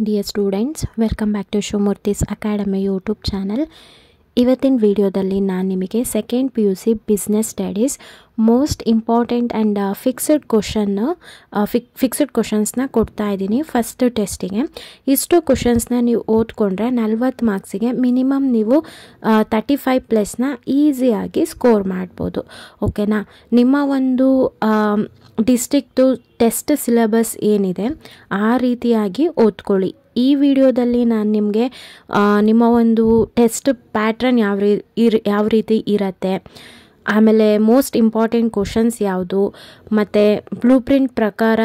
Dear students, welcome back to Shomurthy's Academy YouTube channel. ಇವತ್ತಿನ ವಿಡಿಯೋದಲ್ಲಿ ನಾನು ನಿಮಗೆ second P U C business studies most important and fixed ಕ್ವಶನ್ನು fix fixed ಕ್ವಶನ್ಸ್ನ ಕೊಡ್ತಾ ಇದ್ದೀನಿ ಫಸ್ಟ್ ಟೆಸ್ಟಿಗೆ ಇಷ್ಟು ಕ್ವಶನ್ಸ್ನ ನೀವು ಓದ್ಕೊಂಡ್ರೆ ನಲ್ವತ್ತು ಮಾರ್ಕ್ಸಿಗೆ ಮಿನಿಮಮ್ ನೀವು ತರ್ಟಿ ಫೈವ್ ಪ್ಲಸ್ನ ಈಸಿಯಾಗಿ ಸ್ಕೋರ್ ಮಾಡ್ಬೋದು ಓಕೆನಾ ನಿಮ್ಮ ಒಂದು ಡಿಸ್ಟಿಕ್ದು ಟೆಸ್ಟ್ ಸಿಲೆಬಸ್ ಏನಿದೆ ಆ ರೀತಿಯಾಗಿ ಓದ್ಕೊಳ್ಳಿ ಈ ವಿಡಿಯೋದಲ್ಲಿ ನಾನು ನಿಮಗೆ ನಿಮ್ಮ ಒಂದು ಟೆಸ್ಟ್ ಪ್ಯಾಟ್ರನ್ ಯಾವ ರೀ ಯಾವ ರೀತಿ ಇರತ್ತೆ ಆಮೇಲೆ ಮೋಸ್ಟ್ ಇಂಪಾರ್ಟೆಂಟ್ ಕ್ವಶನ್ಸ್ ಯಾವುದು ಮತ್ತು ಬ್ಲೂ ಪ್ರಿಂಟ್ ಪ್ರಕಾರ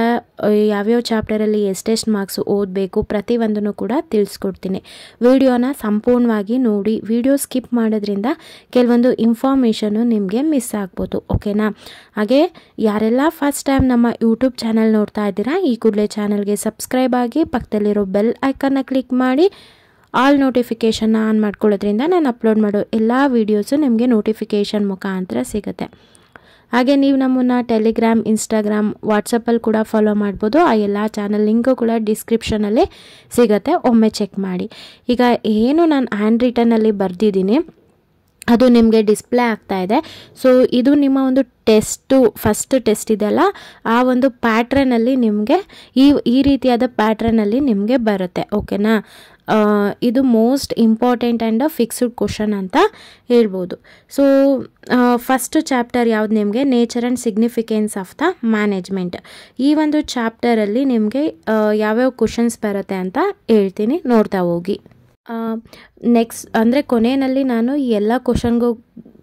ಯಾವ್ಯಾವ ಚಾಪ್ಟರಲ್ಲಿ ಎಷ್ಟೆಷ್ಟು ಮಾರ್ಕ್ಸ್ ಓದಬೇಕು ಪ್ರತಿಯೊಂದನ್ನು ಕೂಡ ತಿಳಿಸ್ಕೊಡ್ತೀನಿ ವಿಡಿಯೋನ ಸಂಪೂರ್ಣವಾಗಿ ನೋಡಿ ವಿಡಿಯೋ ಸ್ಕಿಪ್ ಮಾಡೋದ್ರಿಂದ ಕೆಲವೊಂದು ಇನ್ಫಾರ್ಮೇಷನು ನಿಮಗೆ ಮಿಸ್ ಆಗ್ಬೋದು ಓಕೆನಾ ಹಾಗೆ ಯಾರೆಲ್ಲ ಫಸ್ಟ್ ಟೈಮ್ ನಮ್ಮ ಯೂಟ್ಯೂಬ್ ಚಾನಲ್ ನೋಡ್ತಾ ಇದ್ದೀರಾ ಈ ಕೂಡಲೇ ಚಾನಲ್ಗೆ ಸಬ್ಸ್ಕ್ರೈಬ್ ಆಗಿ ಪಕ್ಕದಲ್ಲಿರೋ ಬೆಲ್ ಐಕನ್ನ ಕ್ಲಿಕ್ ಮಾಡಿ ಆಲ್ ನೋಟಿಫಿಕೇಷನ್ನ ಆನ್ ಮಾಡ್ಕೊಳ್ಳೋದ್ರಿಂದ ನಾನು ಅಪ್ಲೋಡ್ ಮಾಡೋ ಎಲ್ಲ ವೀಡಿಯೋಸು ನಿಮಗೆ ನೋಟಿಫಿಕೇಷನ್ ಮುಖಾಂತರ ಸಿಗುತ್ತೆ ಹಾಗೆ ನೀವು ನಮ್ಮನ್ನು ಟೆಲಿಗ್ರಾಮ್ ಇನ್ಸ್ಟಾಗ್ರಾಮ್ ವಾಟ್ಸಪ್ಪಲ್ಲಿ ಕೂಡ ಫಾಲೋ ಮಾಡ್ಬೋದು ಆ ಎಲ್ಲ ಚಾನಲ್ ಲಿಂಕು ಕೂಡ ಡಿಸ್ಕ್ರಿಪ್ಷನಲ್ಲಿ ಸಿಗುತ್ತೆ ಒಮ್ಮೆ ಚೆಕ್ ಮಾಡಿ ಈಗ ಏನು ನಾನು ಹ್ಯಾಂಡ್ ರಿಟರ್ನಲ್ಲಿ ಬರೆದಿದ್ದೀನಿ ಅದು ನಿಮಗೆ ಡಿಸ್ಪ್ಲೇ ಆಗ್ತಾ ಇದೆ ಸೊ ಇದು ನಿಮ್ಮ ಒಂದು ಟೆಸ್ಟು ಫಸ್ಟ್ ಟೆಸ್ಟ್ ಇದೆಯಲ್ಲ ಆ ಒಂದು ಪ್ಯಾಟ್ರನಲ್ಲಿ ನಿಮಗೆ ಈ ಈ ರೀತಿಯಾದ ಪ್ಯಾಟ್ರನಲ್ಲಿ ನಿಮಗೆ ಬರುತ್ತೆ ಓಕೆನಾ ಇದು most important and fixed question ಅಂತ ಹೇಳ್ಬೋದು ಸೊ ಫಸ್ಟ್ ಚಾಪ್ಟರ್ ಯಾವುದು ನಿಮಗೆ nature and significance of the management ಈ ಒಂದು ಚಾಪ್ಟರಲ್ಲಿ ನಿಮಗೆ ಯಾವ್ಯಾವ ಕ್ವಶನ್ಸ್ ಬರುತ್ತೆ ಅಂತ ಹೇಳ್ತೀನಿ ನೋಡ್ತಾ ಹೋಗಿ ನೆಕ್ಸ್ಟ್ ಅಂದರೆ ಕೊನೆಯಲ್ಲಿ ನಾನು ಎಲ್ಲ ಕ್ವಶನ್ಗೂ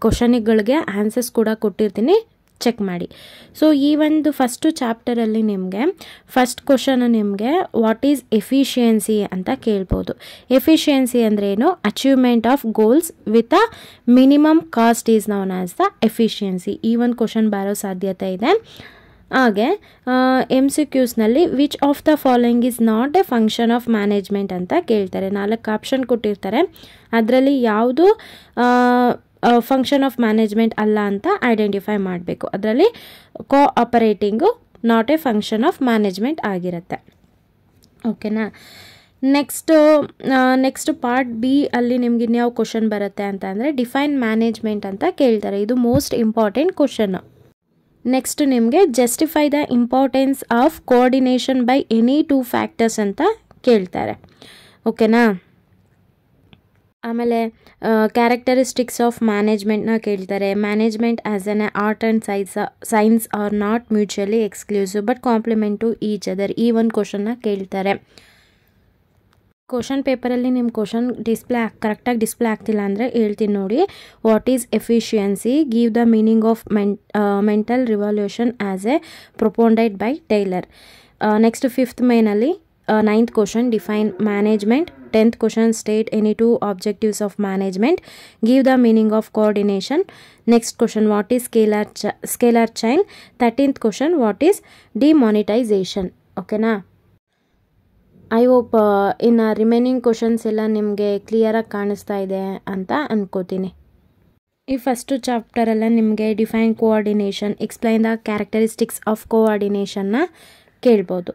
ಕ್ವಶನ್ಗಳಿಗೆ ಆನ್ಸರ್ಸ್ ಕೂಡ ಕೊಟ್ಟಿರ್ತೀನಿ ಚೆಕ್ ಮಾಡಿ ಸೊ ಈ ಒಂದು ಫಸ್ಟು ಚಾಪ್ಟರಲ್ಲಿ ನಿಮಗೆ ಫಸ್ಟ್ ಕ್ವಶನ್ ನಿಮಗೆ ವಾಟ್ ಈಸ್ ಎಫಿಷಿಯನ್ಸಿ ಅಂತ ಕೇಳ್ಬೋದು ಎಫಿಷಿಯನ್ಸಿ ಅಂದರೆ ಏನು achievement of goals with a minimum cost is known as the efficiency ಈ ಒಂದು ಕ್ವಶನ್ ಬರೋ ಸಾಧ್ಯತೆ ಇದೆ ಹಾಗೆ ಎಮ್ ಸಿ ಕ್ಯೂಸ್ನಲ್ಲಿ which of the following is not a function of management ಅಂತ ಕೇಳ್ತಾರೆ ನಾಲ್ಕು ಆಪ್ಷನ್ ಕೊಟ್ಟಿರ್ತಾರೆ ಅದರಲ್ಲಿ ಯಾವುದು ಫಂಕ್ಷನ್ ಆಫ್ ಮ್ಯಾನೇಜ್ಮೆಂಟ್ ಅಲ್ಲ ಅಂತ ಐಡೆಂಟಿಫೈ ಮಾಡಬೇಕು ಅದರಲ್ಲಿ cooperating not a function of management ಆಗಿರುತ್ತೆ ಓಕೆನಾ ನೆಕ್ಸ್ಟು ನೆಕ್ಸ್ಟ್ ಪಾರ್ಟ್ ಬಿ ಅಲ್ಲಿ ನಿಮ್ಗೆ ಇನ್ಯಾವ ಕ್ವಶನ್ ಬರುತ್ತೆ ಅಂತ ಅಂದರೆ ಡಿಫೈನ್ ಮ್ಯಾನೇಜ್ಮೆಂಟ್ ಅಂತ ಕೇಳ್ತಾರೆ ಇದು ಮೋಸ್ಟ್ ಇಂಪಾರ್ಟೆಂಟ್ ಕ್ವಶನ್ನು ನೆಕ್ಸ್ಟ್ ನಿಮಗೆ justify the importance of coordination by any two factors ಅಂತ ಕೇಳ್ತಾರೆ ಓಕೆನಾ ಆಮೇಲೆ ಕ್ಯಾರೆಕ್ಟರಿಸ್ಟಿಕ್ಸ್ ಆಫ್ ಮ್ಯಾನೇಜ್ಮೆಂಟ್ನ ಕೇಳ್ತಾರೆ management as an art and science science are not mutually exclusive but complement to each other ಈ ಒಂದು ಕ್ವಶನ್ನ ಕೇಳ್ತಾರೆ क्वेश्चन पेपर ಅಲ್ಲಿ ನಿಮ್ಮ क्वेश्चन डिस्प्ले ಕರೆಕ್ಟಾಗಿ ಡಿಸ್ಪ್ಲೇ ಆಗ್ತಿಲ್ಲ ಅಂದ್ರೆ ಹೇಳ್ತೀನಿ ನೋಡಿ what is efficiency give the meaning of mental revolution as a propounded by Taylor next 5ಥ್ ಮೈನ್ ಅಲ್ಲಿ 9ಥ್ क्वेश्चन ಡಿಫೈನ್ ಮ್ಯಾನೇಜ್ಮೆಂಟ್ 10ಥ್ question state any two objectives of management give the meaning of coordination next question what is scalar scalar chain 13ಥ್ question what is お demonetisation ಓಕೆನಾ I hope ಇನ್ನು remaining questions ಎಲ್ಲ ನಿಮಗೆ ಕ್ಲಿಯರಾಗಿ ಕಾಣಿಸ್ತಾ ಇದೆ ಅಂತ ಅಂದ್ಕೋತೀನಿ ಈ ಫಸ್ಟು ಚಾಪ್ಟರೆಲ್ಲ ನಿಮಗೆ define coordination explain the characteristics of ಕೋಆರ್ಡಿನೇಷನ್ನ ಕೇಳ್ಬೋದು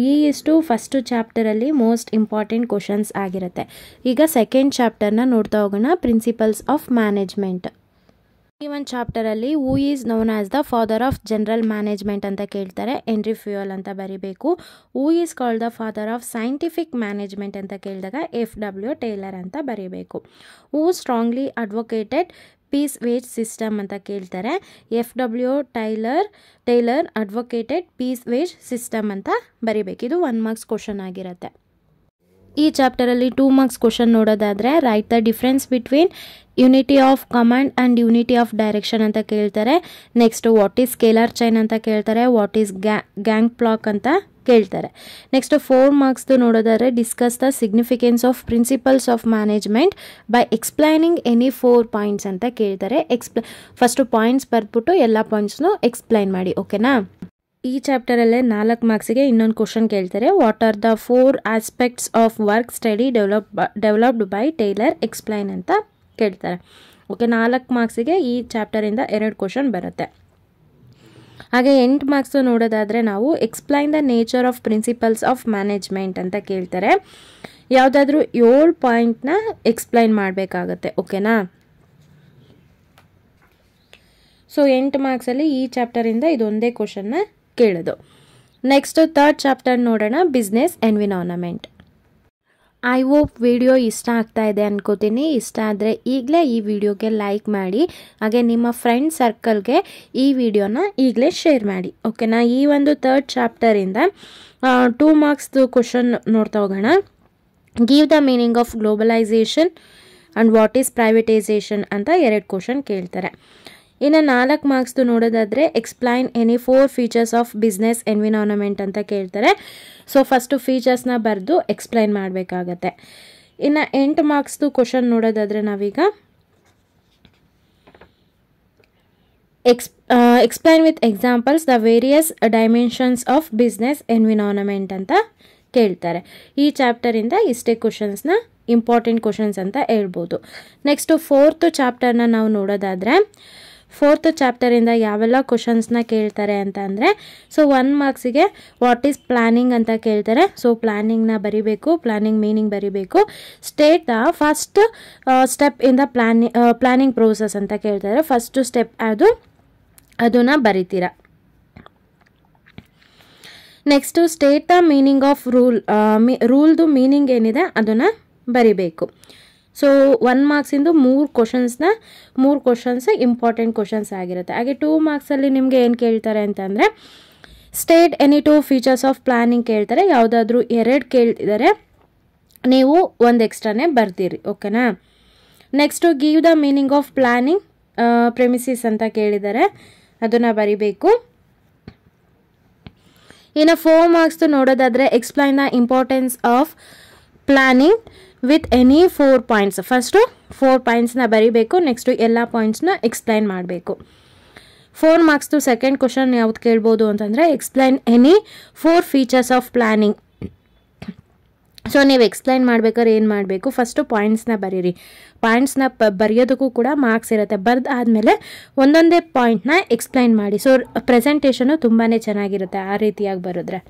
ಈ ಇಷ್ಟು ಫಸ್ಟು ಚಾಪ್ಟರಲ್ಲಿ ಮೋಸ್ಟ್ ಇಂಪಾರ್ಟೆಂಟ್ ಕ್ವಶನ್ಸ್ ಆಗಿರುತ್ತೆ ಈಗ ಸೆಕೆಂಡ್ ಚಾಪ್ಟರ್ನ ನೋಡ್ತಾ ಹೋಗೋಣ ಪ್ರಿನ್ಸಿಪಲ್ಸ್ ಆಫ್ ಮ್ಯಾನೇಜ್ಮೆಂಟ್ ಈ ಒನ್ ಚಾಪ್ಟರಲ್ಲಿ who is known as the father of general management ಅಂತ ಕೇಳ್ತಾರೆ ಎನ್ರಿ ಫ್ಯೂಯಲ್ ಅಂತ ಬರಿಬೇಕು who is called the father of scientific management ಅಂತ ಕೇಳಿದಾಗ ಎಫ್ ಡಬ್ಲ್ಯೂ ಟೇಲರ್ ಅಂತ ಬರಿಬೇಕು who strongly advocated piece wage system ಅಂತ ಕೇಳ್ತಾರೆ F W Taylor Taylor advocated piece wage system ಅಂತ ಬರಿಬೇಕು ಇದು ಒನ್ ಮಾರ್ಕ್ಸ್ ಕ್ವಶನ್ ಆಗಿರುತ್ತೆ ಈ ಚಾಪ್ಟರಲ್ಲಿ ಟೂ ಮಾರ್ಕ್ಸ್ ಕ್ವಶನ್ ನೋಡೋದಾದರೆ write the difference between unity of command and unity of direction ಅಂತ ಕೇಳ್ತಾರೆ next what is scalar chain ಅಂತ ಕೇಳ್ತಾರೆ ವಾಟ್ ಈಸ್ ಗ್ಯಾ ಗ್ಯಾಂಗ್ ಪ್ಲಾಕ್ ಅಂತ ಕೇಳ್ತಾರೆ ನೆಕ್ಸ್ಟ್ ಫೋರ್ ಮಾರ್ಕ್ಸ್ದು ನೋಡೋದಾದ್ರೆ discuss the significance of principles of management by explaining any four points ಅಂತ ಕೇಳ್ತಾರೆ ಎಕ್ಸ್ಪ್ಲ ಫಸ್ಟು ಪಾಯಿಂಟ್ಸ್ ಬರೆದ್ಬಿಟ್ಟು ಎಲ್ಲ ಪಾಯಿಂಟ್ಸ್ನು ಎಕ್ಸ್ಪ್ಲೈನ್ ಮಾಡಿ ಓಕೆನಾ ಈ ಚಾಪ್ಟರಲ್ಲೇ ನಾಲ್ಕು ಮಾರ್ಕ್ಸಿಗೆ ಇನ್ನೊಂದು ಕ್ವಶನ್ ಕೇಳ್ತಾರೆ what are the four aspects of work study develop developed by Taylor explain ಅಂತ ಕೇಳ್ತಾರೆ ಓಕೆ ನಾಲ್ಕು ಮಾರ್ಕ್ಸಿಗೆ ಈ ಚಾಪ್ಟರಿಂದ ಎರಡು ಕ್ವಶನ್ ಬರುತ್ತೆ ಹಾಗೆ ಎಂಟು ಮಾರ್ಕ್ಸ್ ನೋಡೋದಾದರೆ ನಾವು explain the nature of principles of management ಅಂತ ಕೇಳ್ತಾರೆ ಯಾವುದಾದ್ರೂ ಏಳು ಪಾಯಿಂಟ್ನ ಎಕ್ಸ್ಪ್ಲೈನ್ ಮಾಡಬೇಕಾಗತ್ತೆ ಓಕೆನಾ ಸೊ ಎಂಟು ಮಾರ್ಕ್ಸಲ್ಲಿ ಈ ಚಾಪ್ಟರಿಂದ ಇದೊಂದೇ ಕ್ವಶನ್ನ ಕೇಳೋದು ನೆಕ್ಸ್ಟ್ ಥರ್ಡ್ ಚಾಪ್ಟರ್ ನೋಡೋಣ business environment I hope video ಇಷ್ಟ ಆಗ್ತಾ ಇದೆ ಅನ್ಕೋತೀನಿ ಇಷ್ಟ ಆದರೆ ಈಗಲೇ ಈ ವಿಡಿಯೋಗೆ ಲೈಕ್ ಮಾಡಿ ಹಾಗೆ ನಿಮ್ಮ ಫ್ರೆಂಡ್ ಸರ್ಕಲ್ಗೆ ಈ ವಿಡಿಯೋನ ಈಗಲೇ ಶೇರ್ ಮಾಡಿ ಓಕೆನಾ ಈ ಒಂದು ಥರ್ಡ್ ಚಾಪ್ಟರಿಂದ ಟೂ ಮಾರ್ಕ್ಸ್ದು ಕ್ವಶನ್ ನೋಡ್ತಾ ಹೋಗೋಣ give the meaning of globalisation and what is privatisation ಅಂತ ಎರಡು ಕ್ವಶನ್ ಕೇಳ್ತಾರೆ ಇನ್ನು ನಾಲ್ಕು ಮಾರ್ಕ್ಸ್ದು ನೋಡೋದಾದರೆ explain any four features of business environment ಅಂತ ಕೇಳ್ತಾರೆ ಸೊ ಫಸ್ಟು ಫೀಚರ್ಸ್ನ ಬರೆದು ಎಕ್ಸ್ಪ್ಲೈನ್ ಮಾಡಬೇಕಾಗತ್ತೆ ಇನ್ನು ಎಂಟು ಮಾರ್ಕ್ಸ್ದು ಕ್ವಶನ್ ನೋಡೋದಾದರೆ ನಾವೀಗ ಎಕ್ಸ್ explain with examples the various dimensions of business environment ಅಂತ ಕೇಳ್ತಾರೆ ಈ ಚಾಪ್ಟರಿಂದ ಇಷ್ಟೇ ಕ್ವಶನ್ಸ್ನ ಇಂಪಾರ್ಟೆಂಟ್ ಕ್ವಶನ್ಸ್ ಅಂತ ಹೇಳ್ಬೋದು ನೆಕ್ಸ್ಟು ಫೋರ್ತ್ ಚಾಪ್ಟರ್ನ ನಾವು ನೋಡೋದಾದರೆ ಫೋರ್ತ್ ಚಾಪ್ಟರಿಂದ ಯಾವೆಲ್ಲ ಕ್ವಶನ್ಸ್ನ ಕೇಳ್ತಾರೆ ಅಂತ ಅಂದರೆ ಸೊ ಒನ್ ಮಾರ್ಕ್ಸಿಗೆ ವಾಟ್ ಈಸ್ ಪ್ಲಾನಿಂಗ್ ಅಂತ ಕೇಳ್ತಾರೆ ಸೊ ಪ್ಲಾನಿಂಗ್ನ ಬರಿಬೇಕು ಪ್ಲಾನಿಂಗ್ ಮೀನಿಂಗ್ ಬರಿಬೇಕು ಸ್ಟೇಟ್ ಫಸ್ಟ್ ಸ್ಟೆಪ್ ಇಂದ ಪ್ಲಾನಿ ಪ್ಲಾನಿಂಗ್ ಪ್ರೋಸೆಸ್ ಅಂತ ಕೇಳ್ತಾರೆ ಫಸ್ಟು ಸ್ಟೆಪ್ ಅದು ಅದನ್ನು ಬರಿತೀರ next state the meaning of rule ರೂಲ್ದು ಮೀನಿಂಗ್ ಏನಿದೆ ಅದನ್ನು ಬರಿಬೇಕು ಸೊ ಒನ್ ಮಾರ್ಕ್ಸಿಂದು ಮೂರು ಕ್ವಶನ್ಸ್ನ ಮೂರು ಕ್ವಶನ್ಸ್ ಇಂಪಾರ್ಟೆಂಟ್ ಕ್ವಶನ್ಸ್ ಆಗಿರುತ್ತೆ ಹಾಗೆ ಟೂ ಮಾರ್ಕ್ಸಲ್ಲಿ ನಿಮಗೆ ಏನು ಕೇಳ್ತಾರೆ ಅಂತಂದರೆ state any two features of planning ಕೇಳ್ತಾರೆ ಯಾವುದಾದ್ರೂ ಎರಡು ಕೇಳ್ತಿದ್ದಾರೆ ನೀವು ಒಂದು ಎಕ್ಸ್ಟ್ರಾನೇ ಬರ್ತೀರಿ ಓಕೆನಾ next give the meaning of planning premises ಅಂತ ಕೇಳಿದ್ದಾರೆ ಅದನ್ನು ಬರಿಬೇಕು ಇನ್ನು ಫೋರ್ ಮಾರ್ಕ್ಸ್ ನೋಡೋದಾದರೆ explain the importance of planning with any four points first four ಪಾಯಿಂಟ್ಸ್ನ ಬರೀಬೇಕು ನೆಕ್ಸ್ಟು ಎಲ್ಲ ಪಾಯಿಂಟ್ಸ್ನ ಎಕ್ಸ್ಪ್ಲೈನ್ ಮಾಡಬೇಕು ಫೋರ್ ಮಾರ್ಕ್ಸ್ದು ಸೆಕೆಂಡ್ ಕ್ವಶನ್ ಯಾವ್ದು ಕೇಳ್ಬೋದು ಅಂತಂದರೆ explain any four features of planning so ನೀವು ಎಕ್ಸ್ಪ್ಲೈನ್ ಮಾಡ್ಬೇಕಾದ್ರೆ ಏನು ಮಾಡಬೇಕು ಫಸ್ಟು ಪಾಯಿಂಟ್ಸ್ನ ಬರೀರಿ ಪಾಯಿಂಟ್ಸ್ನ ಪ ಬರೆಯೋದಕ್ಕೂ ಕೂಡ ಮಾರ್ಕ್ಸ್ ಇರುತ್ತೆ ಬರೆದು ಒಂದೊಂದೇ ಪಾಯಿಂಟ್ನ ಎಕ್ಸ್ಪ್ಲೈನ್ ಮಾಡಿ ಸೊ ಪ್ರೆಸೆಂಟೇಷನು ತುಂಬಾ ಚೆನ್ನಾಗಿರುತ್ತೆ ಆ ರೀತಿಯಾಗಿ ಬರೋದ್ರೆ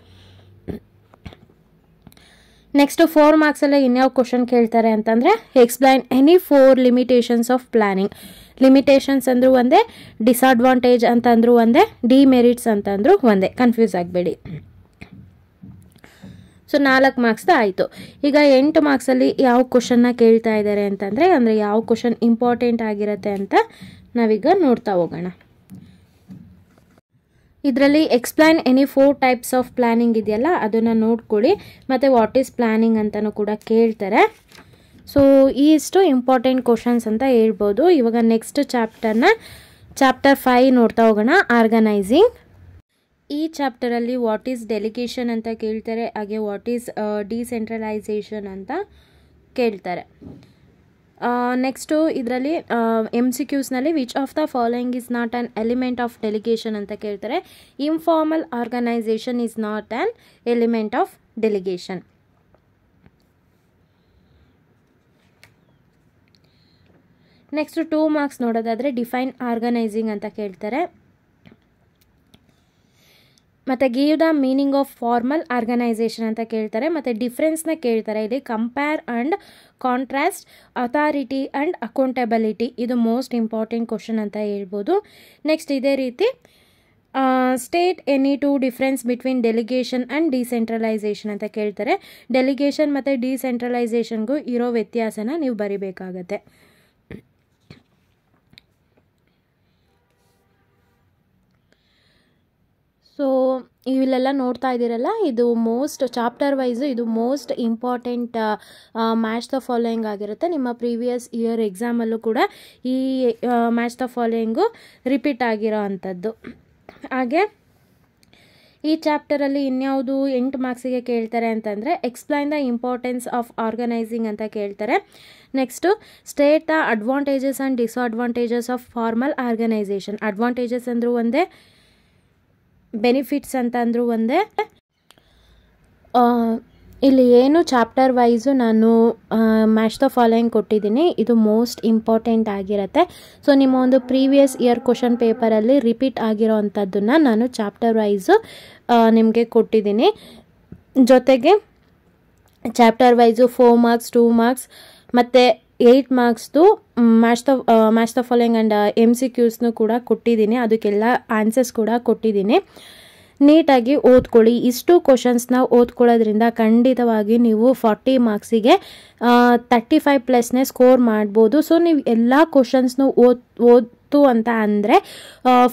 ನೆಕ್ಸ್ಟ್ ಫೋರ್ ಮಾರ್ಕ್ಸಲ್ಲೇ ಇನ್ಯಾವ ಕ್ವಶನ್ ಕೇಳ್ತಾರೆ ಅಂತಂದರೆ explain any four limitations of planning limitations ಅಂದರೂ ಒಂದೇ ಡಿಸಡ್ವಾಂಟೇಜ್ ಅಂತಂದರೂ ಒಂದೇ ಡಿಮೆರಿಟ್ಸ್ ಅಂತಂದರೂ ಒಂದೇ ಕನ್ಫ್ಯೂಸ್ ಆಗಬೇಡಿ ಸೊ ನಾಲ್ಕು ಮಾರ್ಕ್ಸ್ ಆಯಿತು ಈಗ ಎಂಟು ಮಾರ್ಕ್ಸಲ್ಲಿ ಯಾವ ಕ್ವಶನ್ನ ಕೇಳ್ತಾ ಇದ್ದಾರೆ ಅಂತಂದರೆ ಅಂದರೆ ಯಾವ ಕ್ವಶನ್ ಇಂಪಾರ್ಟೆಂಟ್ ಆಗಿರುತ್ತೆ ಅಂತ ನಾವೀಗ ನೋಡ್ತಾ ಹೋಗೋಣ ಇದರಲ್ಲಿ explain any four types of planning ಇದೆಯಲ್ಲ ಅದನ್ನು ನೋಡ್ಕೊಳ್ಳಿ ಮತ್ತು ವಾಟ್ ಈಸ್ ಪ್ಲಾನಿಂಗ್ ಅಂತಲೂ ಕೂಡ ಕೇಳ್ತಾರೆ ಸೊ ಇಷ್ಟು ಇಂಪಾರ್ಟೆಂಟ್ ಕ್ವಶನ್ಸ್ ಅಂತ ಹೇಳ್ಬೋದು ಇವಾಗ ನೆಕ್ಸ್ಟ್ ಚಾಪ್ಟರ್ನ ಚಾಪ್ಟರ್ ಫೈವ್ ನೋಡ್ತಾ ಹೋಗೋಣ ಆರ್ಗನೈಸಿಂಗ್ ಈ ಚಾಪ್ಟರಲ್ಲಿ ವಾಟ್ ಈಸ್ ಡೆಲಿಗೇಷನ್ ಅಂತ ಕೇಳ್ತಾರೆ ಹಾಗೆ ವಾಟ್ ಈಸ್ ಡಿಸೆಂಟ್ರಲೈಸೇಷನ್ ಅಂತ ಕೇಳ್ತಾರೆ ನೆಕ್ಸ್ಟು ಇದರಲ್ಲಿ ಎಮ್ ಸಿ ಕ್ಯೂಸ್ನಲ್ಲಿ which of the following is not an element of delegation ಅಂತ ಕೇಳ್ತಾರೆ informal organisation is not an element of delegation next two marks ನೋಡೋದಾದರೆ ಡಿಫೈನ್ ಆರ್ಗನೈಸಿಂಗ್ ಅಂತ ಕೇಳ್ತಾರೆ ಮತ್ತು give the meaning of formal organisation ಅಂತ ಕೇಳ್ತಾರೆ ಮತ್ತು ಡಿಫ್ರೆನ್ಸ್ನ ಕೇಳ್ತಾರೆ ಇಲ್ಲಿ compare and contrast authority and accountability ಇದು ಮೋಸ್ಟ್ ಇಂಪಾರ್ಟೆಂಟ್ ಕ್ವಶನ್ ಅಂತ ಹೇಳ್ಬೋದು ನೆಕ್ಸ್ಟ್ ಇದೇ ರೀತಿ state any two difference between delegation and decentralisation ಅಂತ ಕೇಳ್ತಾರೆ ಡೆಲಿಗೇಷನ್ ಮತ್ತು ಡಿಸೆಂಟ್ರಲೈಸೇಷನ್ಗೂ ಇರೋ ವ್ಯತ್ಯಾಸನ ನೀವು ಬರಿಬೇಕಾಗತ್ತೆ ಇವೆಲ್ಲ ನೋಡ್ತಾ ಇದ್ದೀರಲ್ಲ ಇದು ಮೋಸ್ಟ್ ಚಾಪ್ಟರ್ ವೈಸು ಇದು most important match the following ಆಗಿರುತ್ತೆ ನಿಮ್ಮ ಪ್ರೀವಿಯಸ್ ಇಯರ್ ಎಕ್ಸಾಮಲ್ಲೂ ಕೂಡ ಈ ಮ್ಯಾಚ್ ದ ಫಾಲೋಯಿಂಗು ರಿಪೀಟ್ ಆಗಿರೋ ಅಂಥದ್ದು ಹಾಗೆ ಈ ಚಾಪ್ಟರಲ್ಲಿ ಇನ್ಯಾವುದು ಎಂಟು ಮಾರ್ಕ್ಸಿಗೆ ಕೇಳ್ತಾರೆ ಅಂತಂದರೆ explain the importance of organising ಅಂತ ಕೇಳ್ತಾರೆ next state the advantages and disadvantages of formal organisation advantages ಅಂದರೂ ಒಂದೇ ಬೆನಿಫಿಟ್ಸ್ ಅಂತಂದರೂ ಒಂದೇ ಇಲ್ಲಿ ಏನು ಚಾಪ್ಟರ್ ವೈಸು ನಾನು ಮ್ಯಾಚ್ ದ ಫಾಲೋಯಿಂಗ್ ಕೊಟ್ಟಿದ್ದೀನಿ ಇದು ಮೋಸ್ಟ್ ಇಂಪಾರ್ಟೆಂಟ್ ಆಗಿರುತ್ತೆ ಸೊ ನಿಮ್ಮ ಒಂದು ಪ್ರೀವಿಯಸ್ ಇಯರ್ ಕ್ವಶನ್ ಪೇಪರಲ್ಲಿ ರಿಪೀಟ್ ಆಗಿರೋ ಅಂಥದ್ದನ್ನು ನಾನು ಚಾಪ್ಟರ್ ವೈಸು ನಿಮಗೆ ಕೊಟ್ಟಿದ್ದೀನಿ ಜೊತೆಗೆ chapter wise four marks two marks ಮತ್ತು ಏಯ್ಟ್ ಮಾರ್ಕ್ಸ್ದು match of match the following and M C ಕ್ಯೂಸ್ನು ಕೂಡ ಕೊಟ್ಟಿದ್ದೀನಿ ಅದಕ್ಕೆಲ್ಲ ಆನ್ಸರ್ಸ್ ಕೂಡ ಕೊಟ್ಟಿದ್ದೀನಿ ನೀಟಾಗಿ ಓದ್ಕೊಳ್ಳಿ ಇಷ್ಟು ಕ್ವಶನ್ಸ್ನ ಓದ್ಕೊಳ್ಳೋದ್ರಿಂದ ಖಂಡಿತವಾಗಿ ನೀವು ಫಾರ್ಟಿ ಮಾರ್ಕ್ಸಿಗೆ ತರ್ಟಿ ಫೈವ್ ಪ್ಲಸ್ನೇ ಸ್ಕೋರ್ ಮಾಡ್ಬೋದು ಸೊ ನೀವು ಎಲ್ಲ ಕ್ವಶನ್ಸ್ನು ಓದ್ ಓದ್ ಅಂತ ಅಂದರೆ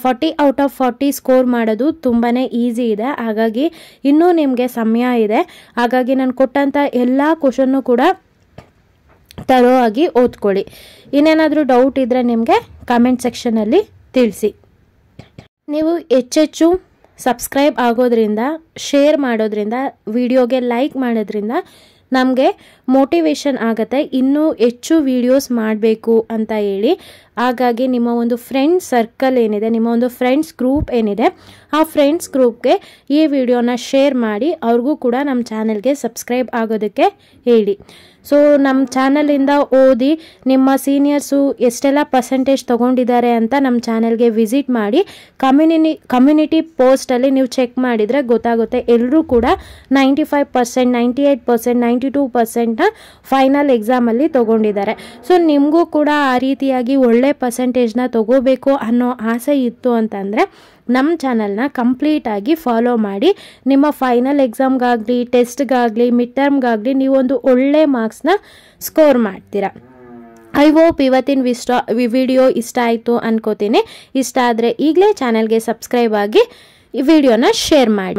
forty out of forty score ಮಾಡೋದು ತುಂಬಾ ಈಸಿ ಇದೆ ಹಾಗಾಗಿ ಇನ್ನೂ ನಿಮಗೆ ಸಮಯ ಇದೆ ಹಾಗಾಗಿ ನಾನು ಕೊಟ್ಟಂಥ ಎಲ್ಲ ಕ್ವಶನ್ನು ಕೂಡ ತರೋವಾಗಿ ಓದ್ಕೊಳ್ಳಿ ಇನ್ನೇನಾದರೂ ಡೌಟ್ ಇದ್ದರೆ ನಿಮಗೆ ಕಮೆಂಟ್ ಸೆಕ್ಷನಲ್ಲಿ ತಿಳಿಸಿ ನೀವು ಹೆಚ್ಚೆಚ್ಚು ಸಬ್ಸ್ಕ್ರೈಬ್ ಆಗೋದ್ರಿಂದ ಶೇರ್ ಮಾಡೋದ್ರಿಂದ ವಿಡಿಯೋಗೆ ಲೈಕ್ ಮಾಡೋದ್ರಿಂದ ನಮಗೆ ಮೋಟಿವೇಶನ್ ಆಗುತ್ತೆ ಇನ್ನೂ ಹೆಚ್ಚು ವೀಡಿಯೋಸ್ ಮಾಡಬೇಕು ಅಂತ ಹೇಳಿ ಹಾಗಾಗಿ ನಿಮ್ಮ ಒಂದು ಫ್ರೆಂಡ್ಸ್ ಸರ್ಕಲ್ ಏನಿದೆ ನಿಮ್ಮ ಒಂದು ಫ್ರೆಂಡ್ಸ್ ಗ್ರೂಪ್ ಏನಿದೆ ಆ ಫ್ರೆಂಡ್ಸ್ ಗ್ರೂಪ್ಗೆ ಈ ವಿಡಿಯೋನ ಶೇರ್ ಮಾಡಿ ಅವ್ರಿಗೂ ಕೂಡ ನಮ್ಮ ಚಾನಲ್ಗೆ ಸಬ್ಸ್ಕ್ರೈಬ್ ಆಗೋದಕ್ಕೆ ಹೇಳಿ ಸೊ ನಮ್ಮ ಚಾನಲಿಂದ ಓದಿ ನಿಮ್ಮ ಸೀನಿಯರ್ಸು ಎಷ್ಟೆಲ್ಲ ಪರ್ಸೆಂಟೇಜ್ ತೊಗೊಂಡಿದ್ದಾರೆ ಅಂತ ನಮ್ಮ ಚಾನಲ್ಗೆ ವಿಸಿಟ್ ಮಾಡಿ ಕಮ್ಯುನಿನಿ ಕಮ್ಯುನಿಟಿ ಪೋಸ್ಟಲ್ಲಿ ನೀವು ಚೆಕ್ ಮಾಡಿದರೆ ಗೊತ್ತಾಗುತ್ತೆ ಎಲ್ಲರೂ ಕೂಡ ninety five percent percent ninety two percent final final ಎಕ್ಸಾಮಲ್ಲಿ ತೊಗೊಂಡಿದ್ದಾರೆ ಸೊ ನಿಮಗೂ ಕೂಡ ಆ ರೀತಿಯಾಗಿ ಒಳ್ಳೆ ಪರ್ಸೆಂಟೇಜ್ನ ತೊಗೋಬೇಕು ಅನ್ನೋ ಆಸೆ ಇತ್ತು ಅಂತಂದರೆ ನಮ್ಮ ಚಾನಲ್ನ ಕಂಪ್ಲೀಟಾಗಿ ಫಾಲೋ ಮಾಡಿ ನಿಮ್ಮ ಫೈನಲ್ ಎಕ್ಸಾಮ್ಗಾಗಲಿ ಟೆಸ್ಟ್ಗಾಗಲಿ ಮಿಡ್ ಟರ್ಮ್ಗಾಗಲಿ ನೀವೊಂದು ಒಳ್ಳೆ ಮಾರ್ಕ್ಸ್ನ ಸ್ಕೋರ್ ಮಾಡ್ತೀರಾ ಐ ಹೋಪ್ ಇವತ್ತಿನ ವಿಸ್ಟ ವಿಡಿಯೋ ಇಷ್ಟ ಆಯಿತು ಅನ್ಕೋತೀನಿ ಇಷ್ಟ ಆದರೆ ಈಗಲೇ ಚಾನಲ್ಗೆ ಸಬ್ಸ್ಕ್ರೈಬ್ ಆಗಿ ಈ ವಿಡಿಯೋನ ಶೇರ್ ಮಾಡಿ